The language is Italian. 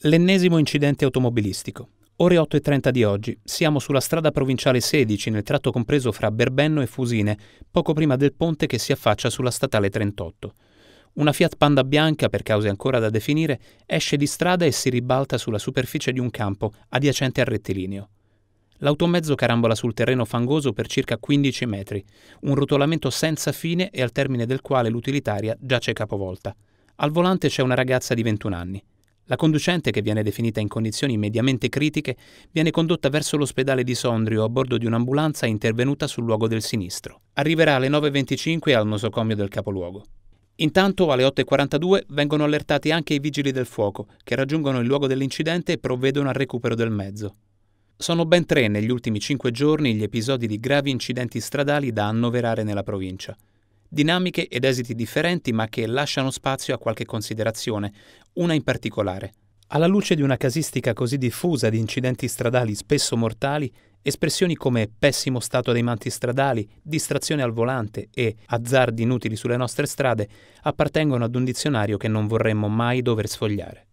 L'ennesimo incidente automobilistico. Ore 8.30 di oggi, siamo sulla strada provinciale 16 nel tratto compreso fra Berbenno e Fusine, poco prima del ponte che si affaccia sulla statale 38. Una Fiat Panda bianca, per cause ancora da definire, esce di strada e si ribalta sulla superficie di un campo adiacente al rettilineo. L'automezzo carambola sul terreno fangoso per circa 15 metri, un rotolamento senza fine e al termine del quale l'utilitaria giace capovolta. Al volante c'è una ragazza di 21 anni. La conducente, che viene definita in condizioni mediamente critiche, viene condotta verso l'ospedale di Sondrio a bordo di un'ambulanza intervenuta sul luogo del sinistro. Arriverà alle 9.25 al nosocomio del capoluogo. Intanto alle 8.42 vengono allertati anche i vigili del fuoco, che raggiungono il luogo dell'incidente e provvedono al recupero del mezzo. Sono ben tre negli ultimi cinque giorni gli episodi di gravi incidenti stradali da annoverare nella provincia dinamiche ed esiti differenti ma che lasciano spazio a qualche considerazione, una in particolare. Alla luce di una casistica così diffusa di incidenti stradali spesso mortali, espressioni come pessimo stato dei manti stradali, distrazione al volante e azzardi inutili sulle nostre strade appartengono ad un dizionario che non vorremmo mai dover sfogliare.